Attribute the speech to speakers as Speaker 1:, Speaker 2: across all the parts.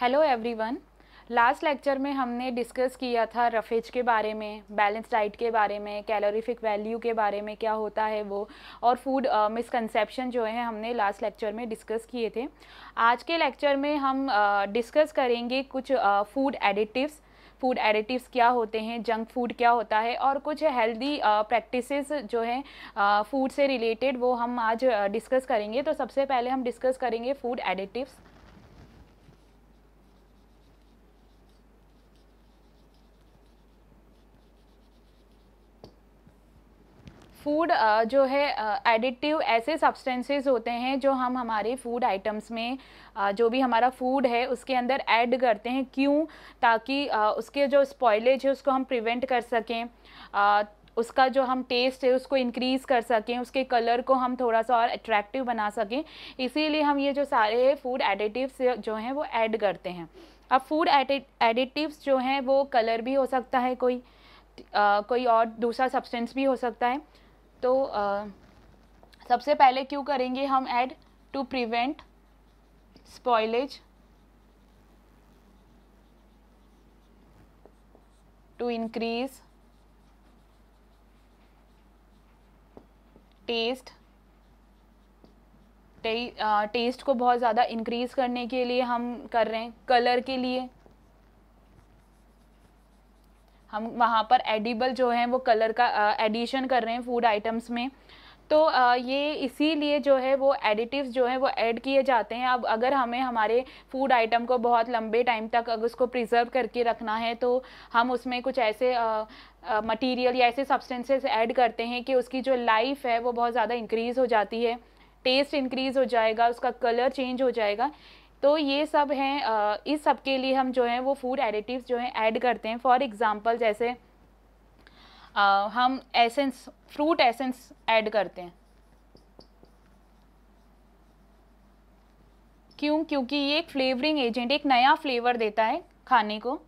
Speaker 1: hello everyone last lecture में हमने discuss किया था रफेज के बारे में बैलेंस डाइट के बारे में कैलोरीफिक वैल्यू के बारे में क्या होता है वो और फूड मिसकंसेप्शन uh, जो है हमने लास्ट लेक्चर में डिस्कस किए थे आज के लेक्चर में हम डिस्कस uh, करेंगे कुछ food uh, additives food additives क्या होते हैं जंक फूड क्या होता है और कुछ हेल्दी प्रैक्टिसेस uh, जो हैं फूड uh, से रिलेटेड वो हम आज डिस्कस करेंगे तो सबसे पहले हम डिस्कस करेंगे फूड एडिटिव्स फूड uh, जो है एडिटिव uh, ऐसे सब्सटेंसेस होते हैं जो हम हमारे फूड आइटम्स में uh, जो भी हमारा फूड है उसके अंदर ऐड करते हैं क्यों ताकि उसके जो स्पॉयलेज है उसको हम प्रिवेंट कर सकें उसका जो हम टेस्ट है उसको इंक्रीज़ कर सकें उसके कलर को हम थोड़ा सा और अट्रैक्टिव बना सकें इसीलिए हम ये जो सारे फूड एडिटिव्स जो हैं वो ऐड करते हैं अब फूड एडिटिव्स जो हैं वो कलर भी हो सकता है कोई आ, कोई और दूसरा सब्सटेंस भी हो सकता है तो आ, सबसे पहले क्यों करेंगे हम add to prevent spoilage to increase taste taste को बहुत ज़्यादा इंक्रीज़ करने के लिए हम कर रहे हैं कलर के लिए हम वहाँ पर एडिबल जो है वो कलर का एडिशन कर रहे हैं फूड आइटम्स में तो ये इसीलिए जो है वो एडिटिव्स जो है वो ऐड किए जाते हैं अब अगर हमें हमारे फूड आइटम को बहुत लंबे टाइम तक अगर उसको प्रिजर्व करके रखना है तो हम उसमें कुछ ऐसे मटेरियल या ऐसे सब्सटेंसेस ऐड करते हैं कि उसकी जो लाइफ है वो बहुत ज़्यादा इंक्रीज़ हो जाती है टेस्ट इंक्रीज़ हो जाएगा उसका कलर चेंज हो जाएगा तो ये सब हैं इस सब के लिए हम जो हैं वो फूड एडिटिव्स जो हैं ऐड करते हैं फॉर एग्ज़ाम्पल जैसे हम एसेंस फ्रूट एसेंस ऐड करते हैं क्यों क्योंकि ये एक फ्लेवरिंग एजेंट एक नया फ्लेवर देता है खाने को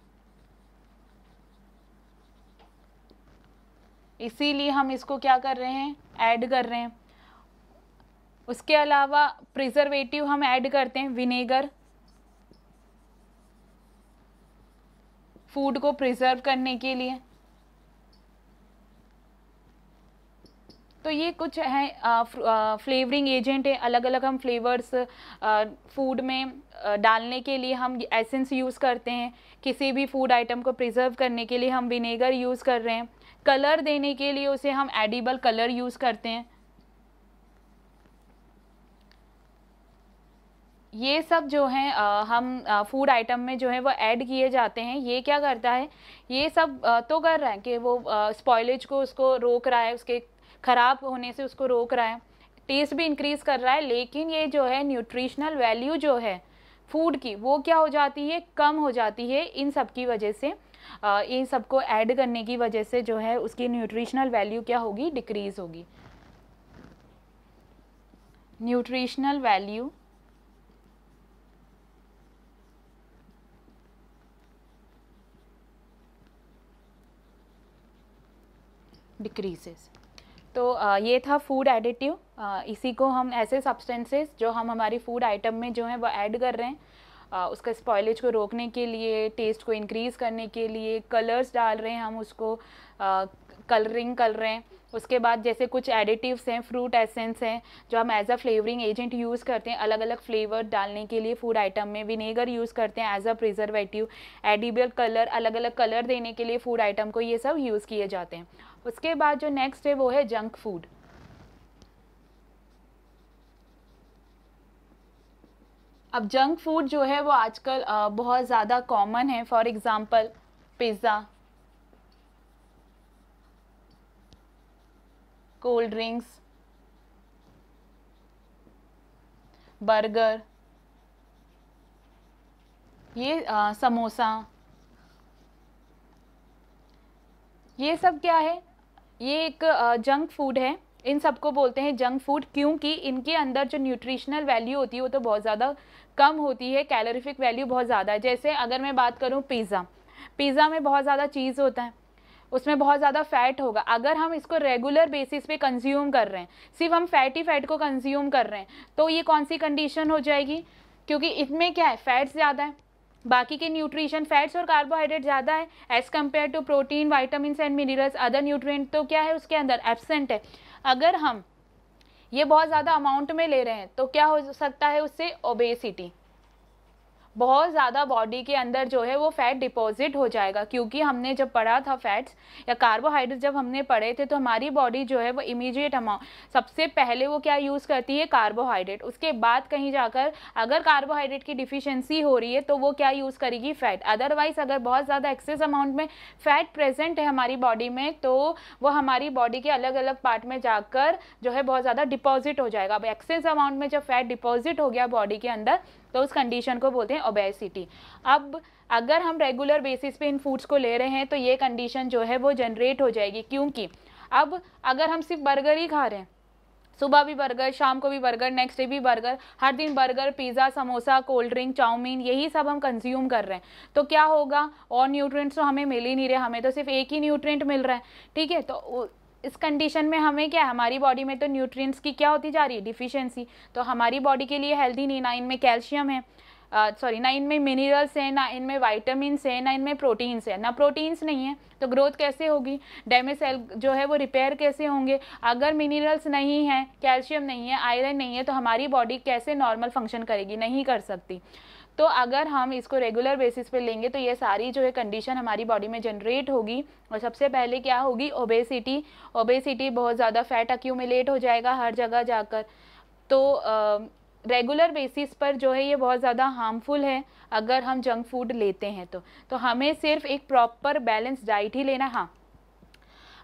Speaker 1: इसीलिए हम इसको क्या कर रहे हैं ऐड कर रहे हैं उसके अलावा प्रिजर्वेटिव हम ऐड करते हैं विनेगर फूड को प्रिजर्व करने के लिए तो ये कुछ हैं फ्लेवरिंग एजेंट है अलग अलग हम फ्लेवर्स फूड में आ, डालने के लिए हम एसेंस यूज़ करते हैं किसी भी फूड आइटम को प्रिजर्व करने के लिए हम विनेगर यूज़ कर रहे हैं कलर देने के लिए उसे हम एडिबल कलर यूज़ करते हैं ये सब जो हैं हम फूड आइटम में जो है वो ऐड किए जाते हैं ये क्या करता है ये सब तो कर रहा है कि वो स्पॉयलेज को उसको रोक रहा है उसके ख़राब होने से उसको रोक रहा है टेस्ट भी इंक्रीज़ कर रहा है लेकिन ये जो है न्यूट्रिशनल वैल्यू जो है फूड की वो क्या हो जाती है कम हो जाती है इन सब की वजह से इन सबको ऐड करने की वजह से जो है उसकी न्यूट्रिशनल वैल्यू क्या होगी डिक्रीज़ होगी न्यूट्रिशनल वैल्यू डिक्रीजेस तो ये था फूड एडिटिव इसी को हम ऐसे सब्सटेंसेस जो हम हमारी फूड आइटम में जो है वो ऐड कर रहे हैं उसका स्पॉयलेज को रोकने के लिए टेस्ट को इंक्रीज़ करने के लिए कलर्स डाल रहे हैं हम उसको कलरिंग कर रहे हैं उसके बाद जैसे कुछ एडिटिव्स हैं फ्रूट एसेंस हैं जो हम as a flavouring agent use करते हैं अलग अलग फ्लेवर डालने के लिए फूड आइटम में विनेगर यूज़ करते हैं as a preservative edible colour अलग अलग कलर देने के लिए फूड आइटम को ये सब यूज़ किए जाते हैं उसके बाद जो नेक्स्ट है वो है जंक फूड अब जंक फूड जो है वो आजकल बहुत ज़्यादा कॉमन है for example pizza cold drinks burger ये आ, समोसा ये सब क्या है ये एक जंक फूड है इन सबको बोलते हैं जंक फूड क्योंकि इनके अंदर जो न्यूट्रिशनल वैल्यू होती है वो तो बहुत ज़्यादा कम होती है कैलोरीफिक वैल्यू बहुत ज़्यादा है जैसे अगर मैं बात करूँ पिज़्ज़ा पिज़्ज़ा में बहुत ज़्यादा चीज़ होता है उसमें बहुत ज़्यादा फैट होगा अगर हम इसको रेगुलर बेसिस पे कंज्यूम कर रहे हैं सिर्फ हम फैटी फैट को कंज्यूम कर रहे हैं तो ये कौन सी कंडीशन हो जाएगी क्योंकि इसमें क्या है फैट्स ज़्यादा है बाकी के न्यूट्रिशन फैट्स और कार्बोहाइड्रेट ज़्यादा है as compared to protein vitamin and minerals other nutrient तो क्या है उसके अंदर एबसेंट है अगर हम ये बहुत ज़्यादा अमाउंट में ले रहे हैं तो क्या हो सकता है उससे ओबेसिटी बहुत ज़्यादा बॉडी के अंदर जो है वो फैट डिपॉजिट हो जाएगा क्योंकि हमने जब पढ़ा था फैट्स या कार्बोहाइड्रेट जब हमने पढ़े थे तो हमारी बॉडी जो है वो इमीडिएट अमाउंट सबसे पहले वो क्या यूज़ करती है कार्बोहाइड्रेट उसके बाद कहीं जाकर अगर कार्बोहाइड्रेट की डिफिशेंसी हो रही है तो वो क्या यूज़ करेगी फैट अदरवाइज अगर बहुत ज़्यादा एक्सेस अमाउंट में फैट प्रेजेंट है हमारी बॉडी में तो वो हमारी बॉडी के अलग अलग पार्ट में जाकर जो है बहुत ज़्यादा डिपॉजिट हो जाएगा अब एक्सेस अमाउंट में जब फैट डिपॉजिट हो गया बॉडी के अंदर तो उस कंडीशन को बोलते हैं ओबेसिटी अब अगर हम रेगुलर बेसिस पे इन फूड्स को ले रहे हैं तो ये कंडीशन जो है वो जनरेट हो जाएगी क्योंकि अब अगर हम सिर्फ बर्गर ही खा रहे हैं सुबह भी बर्गर शाम को भी बर्गर नेक्स्ट डे भी बर्गर हर दिन burger pizza samosa cold drink chowmein यही सब हम कंज्यूम कर रहे हैं तो क्या होगा और न्यूट्रिएंट्स तो हमें मिल ही नहीं रहे हमें तो सिर्फ एक ही न्यूट्रिएंट मिल रहा है ठीक है तो इस कंडीशन में हमें क्या हमारी बॉडी में तो न्यूट्रिएंट्स की क्या होती जा रही है डिफिशियंसी तो हमारी बॉडी के लिए हेल्दी ना इनमें कैल्शियम है सॉरी ना इनमें मिनरल्स हैं ना इनमें वाइटामस हैं ना इनमें प्रोटीन्स हैं ना प्रोटीन्स नहीं है तो ग्रोथ कैसे होगी डैमेज सेल जो है वो रिपेयर कैसे होंगे अगर मिनरल्स नहीं हैं कैल्शियम नहीं है आयरन नहीं है तो हमारी बॉडी कैसे नॉर्मल फंक्शन करेगी नहीं कर सकती तो अगर हम इसको रेगुलर बेसिस पे लेंगे तो ये सारी जो है कंडीशन हमारी बॉडी में जनरेट होगी और सबसे पहले क्या होगी ओबेसिटी ओबेसिटी बहुत ज़्यादा फैट अक्यूमिलेट हो जाएगा हर जगह जाकर तो आ, रेगुलर बेसिस पर जो है ये बहुत ज़्यादा हार्मफुल है अगर हम जंक फूड लेते हैं तो तो हमें सिर्फ एक प्रॉपर बैलेंस डाइट ही लेना हाँ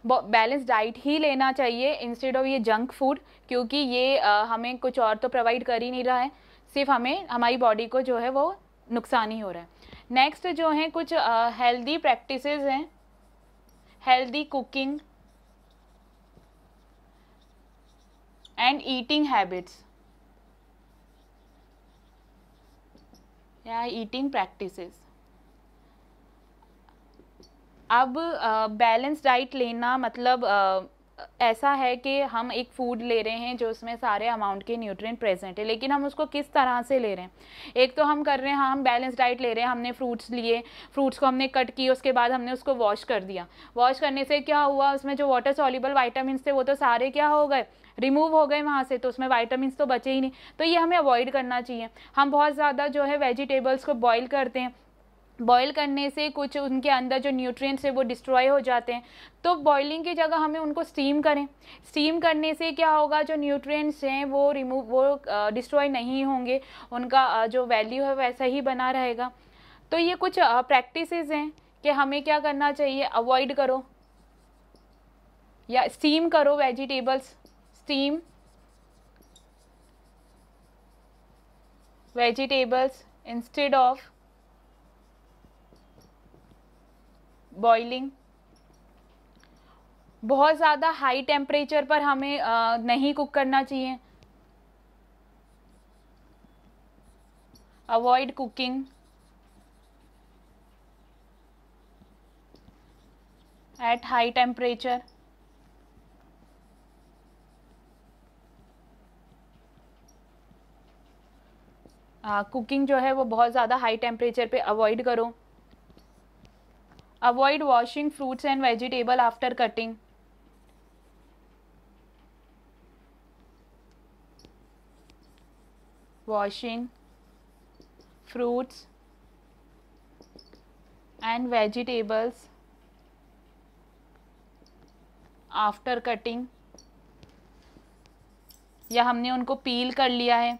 Speaker 1: बैलेंस डाइट ही लेना चाहिए इंस्टेड ऑफ ये जंक फूड क्योंकि ये आ, हमें कुछ और तो प्रोवाइड कर ही नहीं रहा है सिर्फ हमें हमारी बॉडी को जो है वो नुकसान ही हो रहा है नेक्स्ट जो है कुछ हेल्दी प्रैक्टिस हैं healthy cooking and eating habits या ईटिंग प्रैक्टिसेस अब बैलेंस डाइट लेना मतलब ऐसा है कि हम एक फूड ले रहे हैं जो उसमें सारे अमाउंट के न्यूट्रिएंट प्रेजेंट है लेकिन हम उसको किस तरह से ले रहे हैं एक तो हम कर रहे हैं हाँ हम बैलेंस डाइट ले रहे हैं हमने फ्रूट्स लिए फ्रूट्स को हमने कट किए उसके बाद हमने उसको वॉश कर दिया वॉश करने से क्या हुआ उसमें जो वाटर सॉल्यूबल वाइटामिन थे वो तो सारे क्या हो गए रिमूव हो गए वहाँ से तो उसमें वाइटामिन तो बचे ही नहीं तो ये हमें अवॉइड करना चाहिए हम बहुत ज़्यादा जो है वेजिटेबल्स को बॉईल करते हैं बॉयल करने से कुछ उनके अंदर जो न्यूट्रिएंट्स है वो डिस्ट्रॉय हो जाते हैं तो बॉइलिंग की जगह हमें उनको स्टीम करें स्टीम करने से क्या होगा जो न्यूट्रिएंट्स हैं वो रिमूव वो डिस्ट्रॉय नहीं होंगे उनका जो वैल्यू है वैसा ही बना रहेगा तो ये कुछ प्रैक्टिसेस हैं कि हमें क्या करना चाहिए अवॉइड करो या स्टीम करो vegetables steam vegetables instead of boiling बहुत ज़्यादा हाई टेम्परेचर पर हमें आ, नहीं कुक करना चाहिए avoid cooking at high temperature cooking जो है वो बहुत ज़्यादा हाई टेम्परेचर पे अवॉइड करो avoid washing fruits and vegetable after cutting washing fruits and vegetables after cutting या हमने उनको पील कर लिया है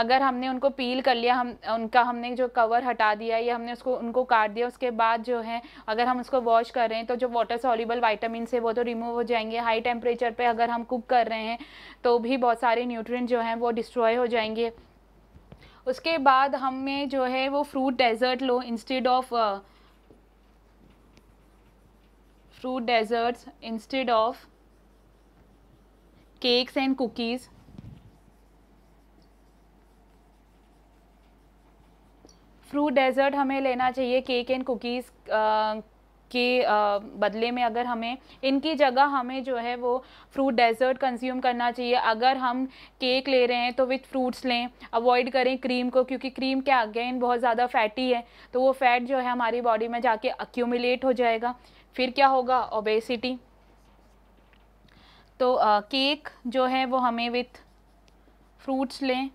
Speaker 1: अगर हमने उनको पील कर लिया हम उनका हमने जो कवर हटा दिया या हमने उसको उनको काट दिया उसके बाद जो है अगर हम उसको वॉश कर रहे हैं तो जो वाटर सॉल्यूबल वाइटामिन है वो तो रिमूव हो जाएंगे हाई टेम्परेचर पर अगर हम कुक कर रहे हैं तो भी बहुत सारे न्यूट्रिएंट जो हैं वो डिस्ट्रॉय हो जाएंगे उसके बाद हमें जो है वो फ्रूट डेजर्ट लो instead of fruit desserts instead of cakes and cookies fruit dessert हमें लेना चाहिए केक एंड कुकीज़ के बदले में अगर हमें इनकी जगह हमें जो है वो फ्रूट डेजर्ट कंज्यूम करना चाहिए अगर हम केक ले रहे हैं तो विथ फ्रूट्स लें अवॉइड करें क्रीम को क्योंकि क्रीम के अगेन बहुत ज़्यादा फैटी है तो वो फैट जो है हमारी बॉडी में जाके अक्यूमुलेट हो जाएगा फिर क्या होगा ओबेसिटी तो केक जो है वो हमें विथ फ्रूट्स लें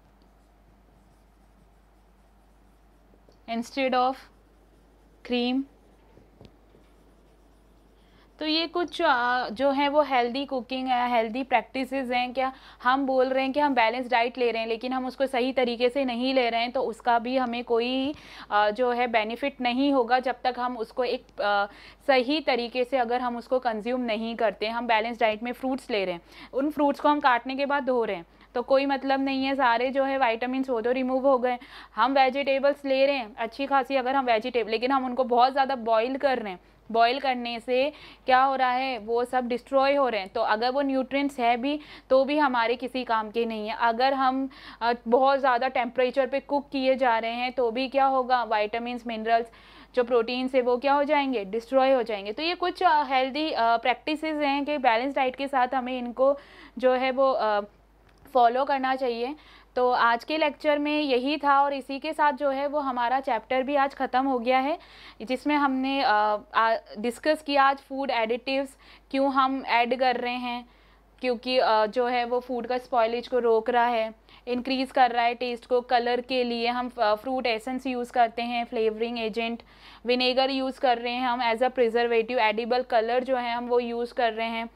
Speaker 1: इंस्टेड ऑफ क्रीम तो ये कुछ जो है वो हेल्दी कुकिंग है हेल्दी प्रैक्टिसेस हैं क्या हम बोल रहे हैं कि हम बैलेंस डाइट ले रहे हैं लेकिन हम उसको सही तरीके से नहीं ले रहे हैं तो उसका भी हमें कोई जो है बेनिफिट नहीं होगा जब तक हम उसको एक सही तरीके से अगर हम उसको कंज्यूम नहीं करते हम बैलेंस डाइट में फ्रूट्स ले रहे हैं उन फ्रूट्स को हम काटने के बाद धो रहे हैं तो कोई मतलब नहीं है सारे जो है वाइटामिन वो तो रिमूव हो गए हम वेजिटेबल्स ले रहे हैं अच्छी खासी अगर हम वेजिटेबल लेकिन हम उनको बहुत ज़्यादा बॉयल कर रहे हैं बॉयल करने से क्या हो रहा है वो सब डिस्ट्रॉय हो रहे हैं तो अगर वो न्यूट्रिएंट्स है भी तो भी हमारे किसी काम के नहीं है अगर हम बहुत ज़्यादा टेम्परेचर पे कुक किए जा रहे हैं तो भी क्या होगा वाइटामस मिनरल्स जो प्रोटीन्स है वो क्या हो जाएंगे डिस्ट्रॉय हो जाएंगे तो ये कुछ हेल्दी प्रैक्टिसेस हैं कि बैलेंस डाइट के साथ हमें इनको जो है वो फॉलो करना चाहिए तो आज के लेक्चर में यही था और इसी के साथ जो है वो हमारा चैप्टर भी आज ख़त्म हो गया है जिसमें हमने डिस्कस किया आज फूड एडिटिव्स क्यों हम ऐड कर रहे हैं क्योंकि जो है वो फूड का स्पॉयलेज को रोक रहा है इंक्रीज़ कर रहा है टेस्ट को कलर के लिए हम फ्रूट एसेंस यूज़ करते हैं फ्लेवरिंग एजेंट विनेगर यूज़ कर रहे हैं हम as a preservative edible colour जो है हम वो यूज़ कर रहे हैं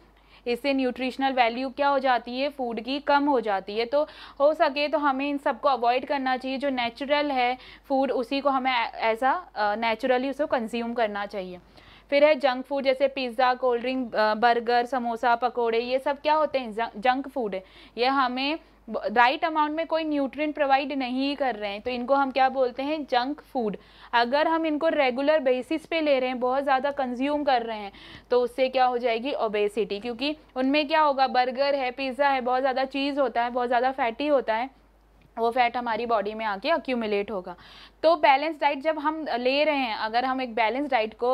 Speaker 1: इससे न्यूट्रिशनल वैल्यू क्या हो जाती है फूड की कम हो जाती है तो हो सके तो हमें इन सबको अवॉइड करना चाहिए जो नेचुरल है फूड उसी को हमें एज आ नेचुरली उसको कंज्यूम करना चाहिए फिर है जंक फूड जैसे pizza cold drink burger samosa पकोड़े ये सब क्या होते हैं जंक फूड है ये हमें राइट अमाउंट में कोई न्यूट्रिएंट प्रोवाइड नहीं कर रहे हैं तो इनको हम क्या बोलते हैं जंक फूड अगर हम इनको रेगुलर बेसिस पे ले रहे हैं बहुत ज़्यादा कंज्यूम कर रहे हैं तो उससे क्या हो जाएगी ओबेसिटी क्योंकि उनमें क्या होगा बर्गर है पिज़्ज़ा है बहुत ज़्यादा चीज़ होता है बहुत ज़्यादा फैटी होता है वो फैट हमारी बॉडी में आके अक्यूमुलेट होगा तो बैलेंस डाइट जब हम ले रहे हैं अगर हम एक बैलेंस डाइट को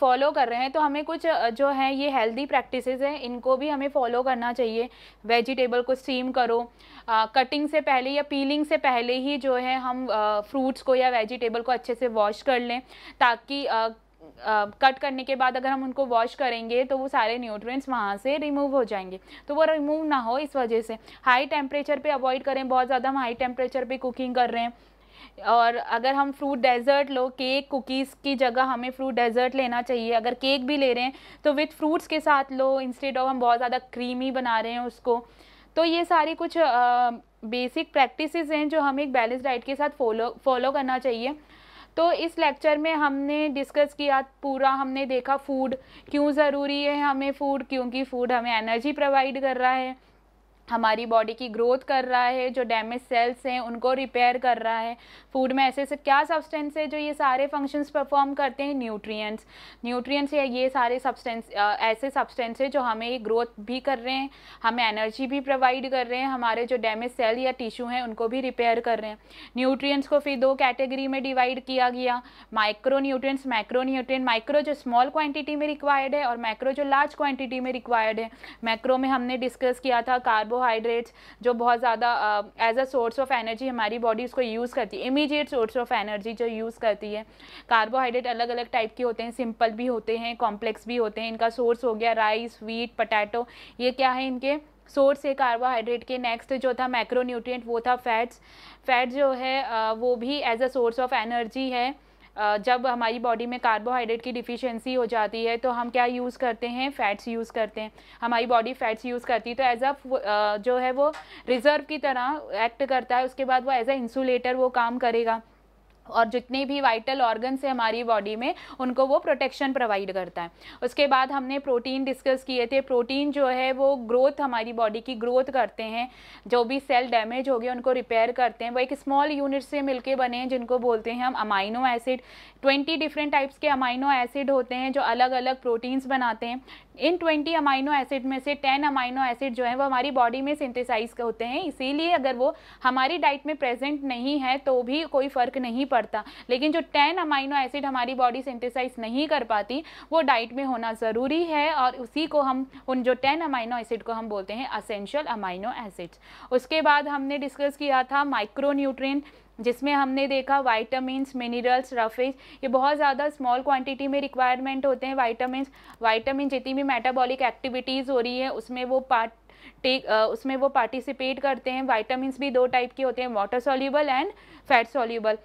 Speaker 1: फॉलो कर रहे हैं तो हमें कुछ जो है ये हेल्दी प्रैक्टिसेस हैं इनको भी हमें फॉलो करना चाहिए वेजिटेबल को स्टीम करो आ, कटिंग से पहले या पीलिंग से पहले ही जो है हम फ्रूट्स को या वेजिटेबल को अच्छे से वॉश कर लें ताकि आ, कट करने के बाद अगर हम उनको वॉश करेंगे तो वो सारे न्यूट्रिएंट्स वहाँ से रिमूव हो जाएंगे तो वो रिमूव ना हो इस वजह से हाई टेम्परेचर पे अवॉइड करें बहुत ज़्यादा हम हाई टेम्परेचर पे कुकिंग कर रहे हैं और अगर हम फ्रूट डेजर्ट लो केक कुकीज़ की जगह हमें फ्रूट डेजर्ट लेना चाहिए अगर केक भी ले रहे हैं तो विथ फ्रूट्स के साथ लो इंस्टेड ऑफ हम बहुत ज़्यादा क्रीमी बना रहे हैं उसको तो ये सारी कुछ बेसिक प्रैक्टिसेस हैं जो हमें एक बैलेंस डाइट के साथ फॉलो फॉलो करना चाहिए तो इस लेक्चर में हमने डिस्कस किया पूरा हमने देखा फूड क्यों ज़रूरी है हमें फूड क्योंकि फूड हमें एनर्जी प्रोवाइड कर रहा है हमारी बॉडी की ग्रोथ कर रहा है जो डैमेज सेल्स हैं उनको रिपेयर कर रहा है फूड में ऐसे ऐसे क्या सब्सटेंस है जो ये सारे फंक्शंस परफॉर्म करते हैं न्यूट्रिएंट्स न्यूट्रिएंट्स या ये सारे सब्सटेंस ऐसे सब्सटेंस है जो हमें ग्रोथ भी कर रहे हैं हमें एनर्जी भी प्रोवाइड कर रहे हैं हमारे जो डैमेज सेल या टिश्यू हैं उनको भी रिपेयर कर रहे हैं न्यूट्रियस को फिर दो कैटेगरी में डिवाइड किया गया micro nutrients micro nutrient micro जो स्मॉल क्वान्टिटी में रिक्वायर्ड है और माइक्रो जो लार्ज क्वान्टिटी में रिक्वायर्ड है माइक्रो में हमने डिस्कस किया था कार्बो कार्बोहाइड्रेट्स जो बहुत ज़्यादा as a source of energy हमारी बॉडी उसको यूज़ करती है इमीजिएट सोर्स ऑफ एनर्जी जो यूज़ करती है कार्बोहाइड्रेट अलग अलग टाइप के होते हैं सिंपल भी होते हैं कॉम्प्लेक्स भी होते हैं इनका सोर्स हो गया राइस व्हीट पटैटो ये क्या है इनके सोर्स है कार्बोहाइड्रेट के नेक्स्ट जो था मैक्रोन्यूट्रिएंट वो था फैट्स फैट जो है वो भी as a source of energy है जब हमारी बॉडी में कार्बोहाइड्रेट की डिफिशियंसी हो जाती है तो हम क्या यूज़ करते हैं फैट्स यूज़ करते हैं हमारी बॉडी फैट्स यूज़ करती है तो एज अ जो है वो रिज़र्व की तरह एक्ट करता है उसके बाद वो एज अ इंसुलेटर वो काम करेगा और जितने भी वाइटल ऑर्गन्स हैं हमारी बॉडी में उनको वो प्रोटेक्शन प्रोवाइड करता है उसके बाद हमने प्रोटीन डिस्कस किए थे प्रोटीन जो है वो ग्रोथ हमारी बॉडी की ग्रोथ करते हैं जो भी सेल डैमेज हो गया उनको रिपेयर करते हैं वो एक स्मॉल यूनिट से मिलके बने हैं जिनको बोलते हैं हम amino acid twenty different types के अमाइनो एसिड होते हैं जो अलग अलग प्रोटीन्स बनाते हैं इन 20 अमाइनो एसिड में से 10 अमाइनो एसिड जो है वो हमारी बॉडी में सिंथेसाइज होते हैं इसीलिए अगर वो हमारी डाइट में प्रेजेंट नहीं है तो भी कोई फ़र्क नहीं पड़ता लेकिन जो 10 अमाइनो एसिड हमारी बॉडी सिंथेसाइज नहीं कर पाती वो डाइट में होना ज़रूरी है और उसी को हम उन जो टेन अमाइनो एसिड को हम बोलते हैं असेंशियल अमाइनो एसिड उसके बाद हमने डिस्कस किया था माइक्रो जिसमें हमने देखा वाइटामस मिनरल्स रफेज ये बहुत ज़्यादा स्मॉल क्वांटिटी में रिक्वायरमेंट होते हैं वाइटामस वाइटामिन जितनी भी मेटाबॉलिक एक्टिविटीज़ हो रही है उसमें वो पार्ट टेक उसमें वो पार्टिसिपेट करते हैं वाइटामस भी दो टाइप के होते हैं water soluble and fat soluble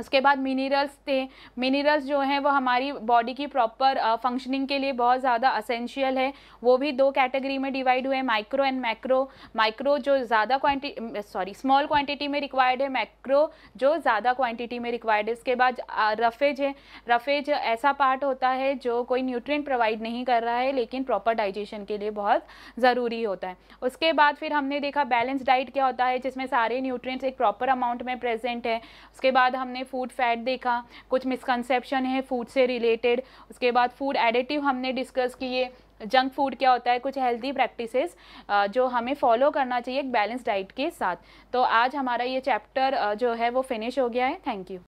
Speaker 1: उसके बाद मिनरल्स थे मिनरल्स जो हैं वो हमारी बॉडी की प्रॉपर फंक्शनिंग के लिए बहुत ज़्यादा असेंशियल है वो भी दो कैटेगरी में डिवाइड हुए हैं माइक्रो एंड मैक्रो माइक्रो जो ज़्यादा क्वांटिटी सॉरी स्मॉल क्वांटिटी में रिक्वायर्ड है मैक्रो जो ज़्यादा क्वांटिटी में रिक्वायर्ड है उसके बाद रफेज है रफेज ऐसा पार्ट होता है जो कोई न्यूट्रिय प्रोवाइड नहीं कर रहा है लेकिन प्रॉपर डाइजेशन के लिए बहुत ज़रूरी होता है उसके बाद फिर हमने देखा बैलेंस डाइट क्या होता है जिसमें सारे न्यूट्रिय एक प्रॉपर अमाउंट में प्रेजेंट है उसके बाद हमने फूड फैट देखा कुछ मिसकनसेप्शन है फूड से रिलेटेड उसके बाद फूड एडिटिव हमने डिस्कस किए जंक फूड क्या होता है कुछ हेल्दी प्रैक्टिसेस जो हमें फॉलो करना चाहिए एक बैलेंस डाइट के साथ तो आज हमारा ये चैप्टर जो है वो फिनिश हो गया है थैंक यू